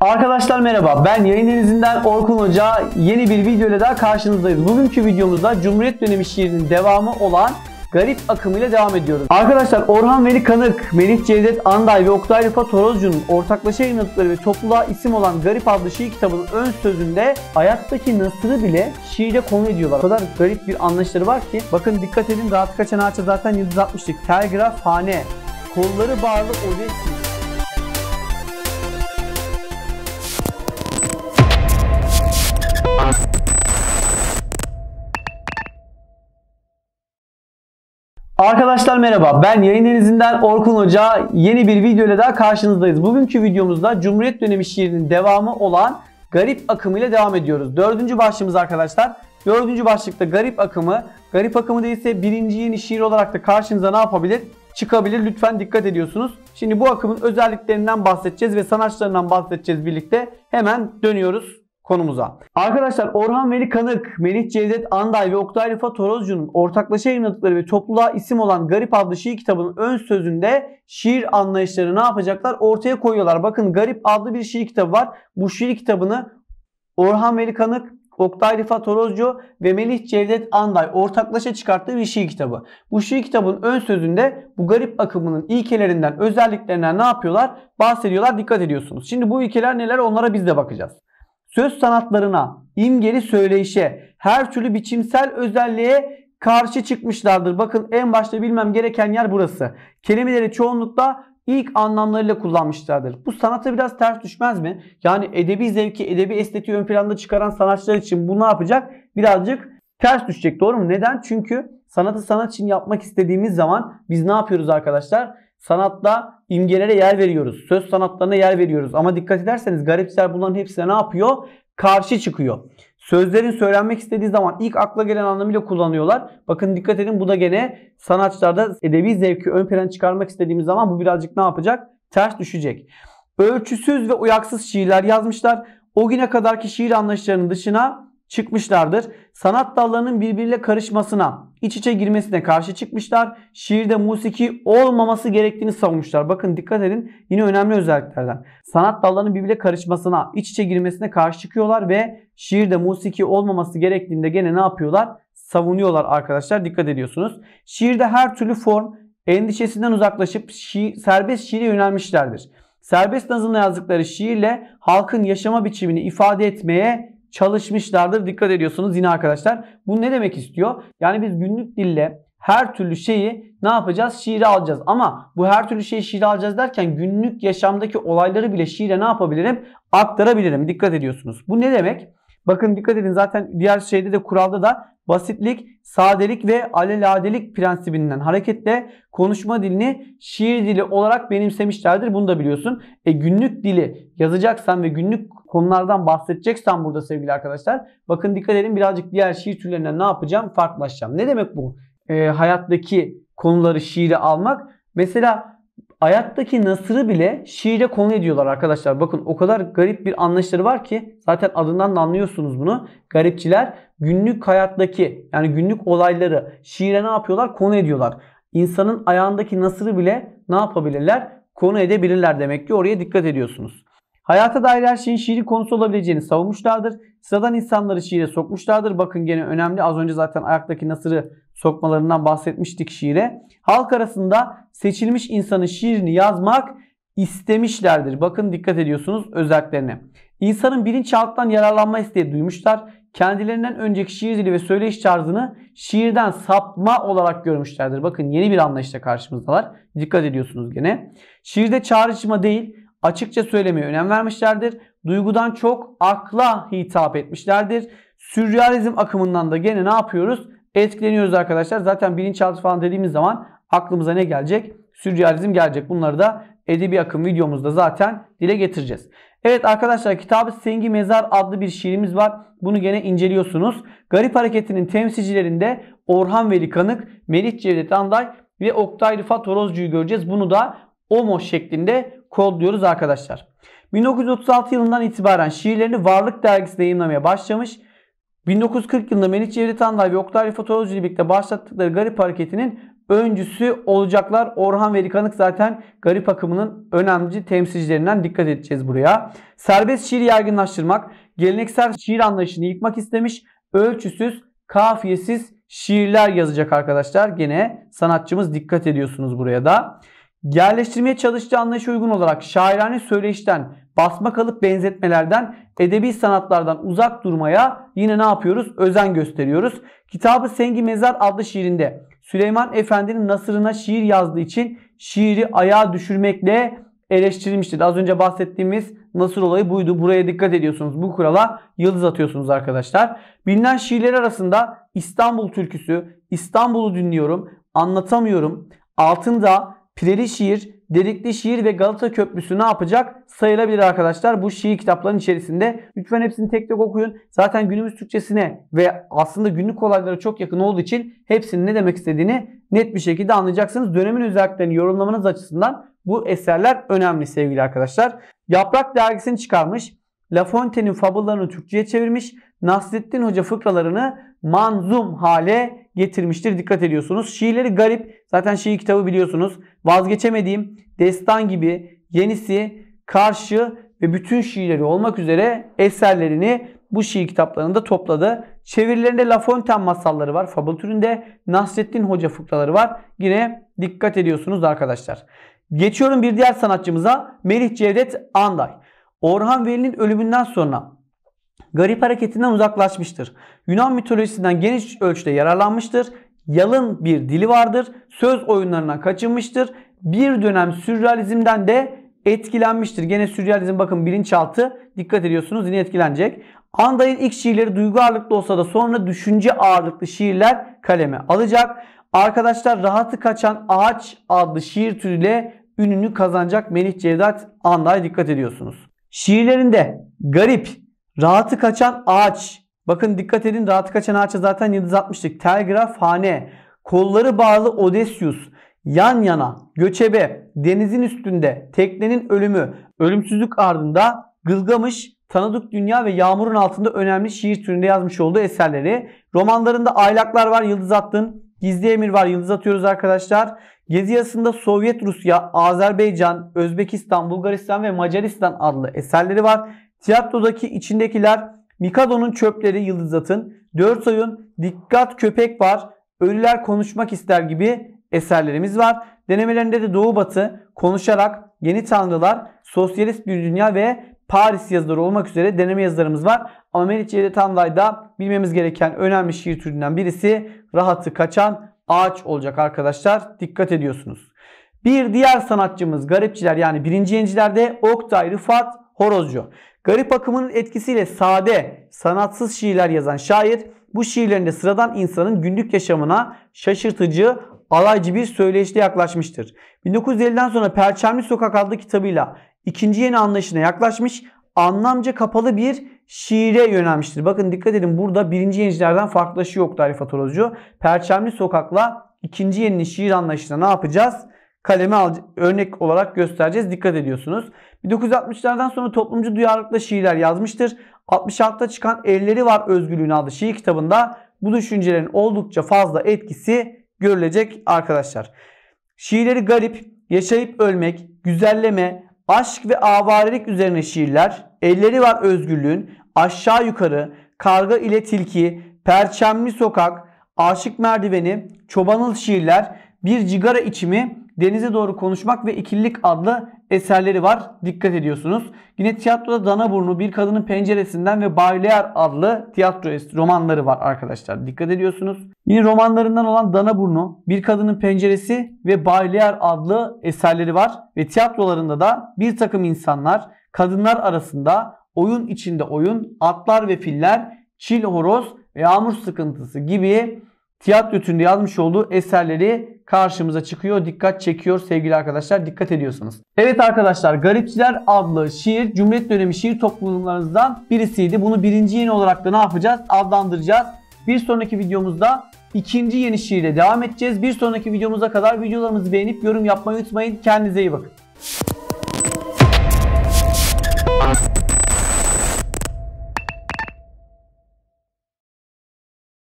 Arkadaşlar merhaba ben yayın denizinden Orkun Hoca yeni bir video ile daha karşınızdayız. Bugünkü videomuzda Cumhuriyet dönemi şiirinin devamı olan Garip akımı ile devam ediyoruz. Arkadaşlar Orhan Veli Kanık, Melih Cevdet Anday ve Oktay Rıfat Torozcu'nun ortaklaşa yayınladıkları ve topluluğa isim olan Garip adlı şiir kitabının ön sözünde hayattaki nasırı bile şiire konu ediyorlar. O kadar garip bir anlayışları var ki bakın dikkat edin rahat kaçan ağaça zaten yıldız atmıştık. Telgraf hane, kolları bağlı Odesi, Arkadaşlar merhaba ben yayın denizinden Orkun Hoca yeni bir video ile daha karşınızdayız. Bugünkü videomuzda Cumhuriyet dönemi şiirinin devamı olan Garip Akımı ile devam ediyoruz. Dördüncü başlığımız arkadaşlar. Dördüncü başlıkta Garip Akımı. Garip Akımı değilse birinci yeni şiir olarak da karşınıza ne yapabilir? Çıkabilir lütfen dikkat ediyorsunuz. Şimdi bu akımın özelliklerinden bahsedeceğiz ve sanatçılarından bahsedeceğiz birlikte. Hemen dönüyoruz konumuza. Arkadaşlar Orhan Veli Kanık, Melih Cevdet Anday ve Oktay Rıfat Torozcu'nun ortaklaşa yayınladıkları ve topluluğa isim olan Garip adlı şiir kitabının ön sözünde şiir anlayışları ne yapacaklar ortaya koyuyorlar. Bakın Garip adlı bir şiir kitabı var. Bu şiir kitabını Orhan Veli Kanık, Oktay Rıfat Orozcu ve Melih Cevdet Anday ortaklaşa çıkarttığı bir şiir kitabı. Bu şiir kitabın ön sözünde bu garip akımının ilkelerinden, özelliklerinden ne yapıyorlar? Bahsediyorlar, dikkat ediyorsunuz. Şimdi bu ilkeler neler onlara biz de bakacağız söz sanatlarına, imgeli söyleyişe, her türlü biçimsel özelliğe karşı çıkmışlardır. Bakın en başta bilmem gereken yer burası. Kelimeleri çoğunlukla ilk anlamlarıyla kullanmışlardır. Bu sanata biraz ters düşmez mi? Yani edebi zevki, edebi estetiği ön planda çıkaran sanatçılar için bu ne yapacak? Birazcık ters düşecek doğru mu? Neden? Çünkü sanatı sanat için yapmak istediğimiz zaman biz ne yapıyoruz arkadaşlar? Sanatta imgelere yer veriyoruz. Söz sanatlarına yer veriyoruz. Ama dikkat ederseniz garipsel bunların hepsine ne yapıyor? Karşı çıkıyor. Sözlerin söylenmek istediği zaman ilk akla gelen anlamıyla kullanıyorlar. Bakın dikkat edin bu da gene sanatçılarda edebi zevki ön plana çıkarmak istediğimiz zaman bu birazcık ne yapacak? Ters düşecek. Ölçüsüz ve uyaksız şiirler yazmışlar. O güne kadarki şiir anlayışlarının dışına çıkmışlardır. Sanat dallarının birbiriyle karışmasına, iç içe girmesine karşı çıkmışlar. Şiirde musiki olmaması gerektiğini savunmuşlar. Bakın dikkat edin yine önemli özelliklerden. Sanat dallarının birbiriyle karışmasına, iç içe girmesine karşı çıkıyorlar ve şiirde musiki olmaması gerektiğinde gene ne yapıyorlar? Savunuyorlar arkadaşlar dikkat ediyorsunuz. Şiirde her türlü form endişesinden uzaklaşıp şi serbest şiire yönelmişlerdir. Serbest nazımla yazdıkları şiirle halkın yaşama biçimini ifade etmeye çalışmışlardır. Dikkat ediyorsunuz yine arkadaşlar. Bu ne demek istiyor? Yani biz günlük dille her türlü şeyi ne yapacağız? Şiire alacağız. Ama bu her türlü şeyi şiire alacağız derken günlük yaşamdaki olayları bile şiire ne yapabilirim? Aktarabilirim. Dikkat ediyorsunuz. Bu ne demek? Bakın dikkat edin zaten diğer şeyde de kuralda da basitlik, sadelik ve aleladelik prensibinden hareketle konuşma dilini şiir dili olarak benimsemişlerdir. Bunu da biliyorsun. E günlük dili yazacaksan ve günlük konulardan bahsedeceksem burada sevgili arkadaşlar bakın dikkat edin birazcık diğer şiir türlerinden ne yapacağım? Farklılaşacağım. Ne demek bu? E, hayattaki konuları şiire almak. Mesela ayaktaki Nasır'ı bile şiire konu ediyorlar arkadaşlar. Bakın o kadar garip bir anlayışları var ki zaten adından da anlıyorsunuz bunu. Garipçiler günlük hayattaki yani günlük olayları şiire ne yapıyorlar? Konu ediyorlar. İnsanın ayağındaki Nasır'ı bile ne yapabilirler? Konu edebilirler demek ki oraya dikkat ediyorsunuz. Hayata dair her şeyin şiiri konusu olabileceğini savunmuşlardır. Sıradan insanları şiire sokmuşlardır. Bakın gene önemli az önce zaten ayaktaki nasırı sokmalarından bahsetmiştik şiire. Halk arasında seçilmiş insanın şiirini yazmak istemişlerdir. Bakın dikkat ediyorsunuz özelliklerine. İnsanın bilinçaltından yararlanma isteği duymuşlar. Kendilerinden önceki şiir dili ve söyleyiş tarzını şiirden sapma olarak görmüşlerdir. Bakın yeni bir anlayışla karşımızdalar. Dikkat ediyorsunuz gene. Şiirde çağrışma değil açıkça söylemeye önem vermişlerdir. Duygudan çok akla hitap etmişlerdir. Sürrealizm akımından da gene ne yapıyoruz? Etkileniyoruz arkadaşlar. Zaten bilinçaltı falan dediğimiz zaman aklımıza ne gelecek? Sürrealizm gelecek. Bunları da edebi akım videomuzda zaten dile getireceğiz. Evet arkadaşlar kitabı Sengi Mezar adlı bir şiirimiz var. Bunu gene inceliyorsunuz. Garip Hareketi'nin temsilcilerinde Orhan Veli Kanık, Melih Cevdet Anday ve Oktay Rıfat Horozcu'yu göreceğiz. Bunu da OMO şeklinde kodluyoruz arkadaşlar. 1936 yılından itibaren şiirlerini Varlık dergisinde yayınlamaya başlamış. 1940 yılında Melih Cevdet Tanday ve Oktay Rıfat Oğuzcu ile birlikte başlattıkları Garip Hareketi'nin öncüsü olacaklar. Orhan Verikanık zaten garip akımının önemli temsilcilerinden dikkat edeceğiz buraya. Serbest şiir yaygınlaştırmak, geleneksel şiir anlayışını yıkmak istemiş. Ölçüsüz, kafiyesiz şiirler yazacak arkadaşlar. Gene sanatçımız dikkat ediyorsunuz buraya da. Yerleştirmeye çalıştığı anlayışa uygun olarak şairane söyleşten basma kalıp benzetmelerden, edebi sanatlardan uzak durmaya yine ne yapıyoruz? Özen gösteriyoruz. Kitabı Sengi Mezar adlı şiirinde Süleyman Efendi'nin nasırına şiir yazdığı için şiiri ayağa düşürmekle eleştirilmiştir. Az önce bahsettiğimiz nasır olayı buydu. Buraya dikkat ediyorsunuz. Bu kurala yıldız atıyorsunuz arkadaşlar. Bilinen şiirler arasında İstanbul türküsü, İstanbul'u dinliyorum, anlatamıyorum, altında Pireli şiir, Dedikli şiir ve Galata Köprüsü ne yapacak? Sayılabilir arkadaşlar bu şiir kitapların içerisinde. Lütfen hepsini tek tek okuyun. Zaten günümüz Türkçesine ve aslında günlük olaylara çok yakın olduğu için hepsinin ne demek istediğini net bir şekilde anlayacaksınız. Dönemin özelliklerini yorumlamanız açısından bu eserler önemli sevgili arkadaşlar. Yaprak dergisini çıkarmış. La Fontaine'in fabullarını Türkçe'ye çevirmiş. Nasreddin Hoca fıkralarını manzum hale getirmiştir. Dikkat ediyorsunuz. Şiirleri garip. Zaten şiir kitabı biliyorsunuz. Vazgeçemediğim, Destan gibi, Yenisi, Karşı ve bütün şiirleri olmak üzere eserlerini bu şiir kitaplarında topladı. Çevirilerinde La Fontaine masalları var. Fabıl türünde Nasrettin Hoca fıkraları var. Yine dikkat ediyorsunuz arkadaşlar. Geçiyorum bir diğer sanatçımıza Melih Cevdet Anday. Orhan Veli'nin ölümünden sonra garip hareketinden uzaklaşmıştır. Yunan mitolojisinden geniş ölçüde yararlanmıştır. Yalın bir dili vardır. Söz oyunlarına kaçınmıştır. Bir dönem sürrealizmden de etkilenmiştir. Gene sürrealizm bakın bilinçaltı dikkat ediyorsunuz yine etkilenecek. Anday'ın ilk şiirleri duygu ağırlıklı olsa da sonra düşünce ağırlıklı şiirler kaleme alacak. Arkadaşlar Rahatı Kaçan Ağaç adlı şiir türüyle ününü kazanacak Melih Cevdat Anday dikkat ediyorsunuz. Şiirlerinde garip, Rahatı kaçan ağaç. Bakın dikkat edin rahatı kaçan ağaça zaten yıldız atmıştık. Telgraf Kolları bağlı Odesius. Yan yana, göçebe, denizin üstünde, teknenin ölümü, ölümsüzlük ardında Gılgamış, Tanıdık Dünya ve Yağmur'un altında önemli şiir türünde yazmış olduğu eserleri. Romanlarında Aylaklar var, Yıldız Attın. Gizli Emir var, Yıldız Atıyoruz arkadaşlar. Gezi yazısında Sovyet Rusya, Azerbaycan, Özbekistan, Bulgaristan ve Macaristan adlı eserleri var. Tiyatrodaki içindekiler Mikado'nun çöpleri Yıldızatın, dört Dörtsoy'un Dikkat Köpek Var, Ölüler Konuşmak ister gibi eserlerimiz var. Denemelerinde de Doğu Batı, Konuşarak, Yeni Tanrılar, Sosyalist Bir Dünya ve Paris yazıları olmak üzere deneme yazılarımız var. Ama Meriçeli Tanlay'da bilmemiz gereken önemli şiir türünden birisi rahatı kaçan ağaç olacak arkadaşlar. Dikkat ediyorsunuz. Bir diğer sanatçımız garipçiler yani birinci yencilerde Oktay Rıfat horozcu. Garip akımının etkisiyle sade, sanatsız şiirler yazan şair bu şiirlerinde sıradan insanın günlük yaşamına şaşırtıcı, alaycı bir söyleyişle yaklaşmıştır. 1950'den sonra Perçemli Sokak adlı kitabıyla ikinci yeni anlayışına yaklaşmış, anlamca kapalı bir şiire yönelmiştir. Bakın dikkat edin burada birinci yenicilerden farklılaşıyor yok Rifat Orozcu. Perçemli Sokak'la ikinci yeninin şiir anlayışına ne yapacağız? kaleme örnek olarak göstereceğiz. Dikkat ediyorsunuz. 1960'lardan sonra toplumcu duyarlılıkla şiirler yazmıştır. 66'ta çıkan Elleri Var Özgürlüğün adlı şiir kitabında bu düşüncelerin oldukça fazla etkisi görülecek arkadaşlar. Şiirleri garip, yaşayıp ölmek, güzelleme, aşk ve avarilik üzerine şiirler, elleri var özgürlüğün, aşağı yukarı, karga ile tilki, perçemli sokak, aşık merdiveni, çobanıl şiirler, bir cigara içimi Denize Doğru Konuşmak ve İkililik adlı eserleri var. Dikkat ediyorsunuz. Yine tiyatroda Dana Burnu, Bir Kadının Penceresinden ve Baylear adlı tiyatro romanları var arkadaşlar. Dikkat ediyorsunuz. Yine romanlarından olan Dana Burnu, Bir Kadının Penceresi ve Baylear adlı eserleri var. Ve tiyatrolarında da bir takım insanlar kadınlar arasında oyun içinde oyun, atlar ve filler, çil horoz ve yağmur sıkıntısı gibi tiyatro türünde yazmış olduğu eserleri karşımıza çıkıyor. Dikkat çekiyor sevgili arkadaşlar. Dikkat ediyorsunuz. Evet arkadaşlar Garipçiler adlı şiir Cumhuriyet dönemi şiir topluluklarınızdan birisiydi. Bunu birinci yeni olarak da ne yapacağız? Adlandıracağız. Bir sonraki videomuzda ikinci yeni şiirle devam edeceğiz. Bir sonraki videomuza kadar videolarımızı beğenip yorum yapmayı unutmayın. Kendinize iyi bakın.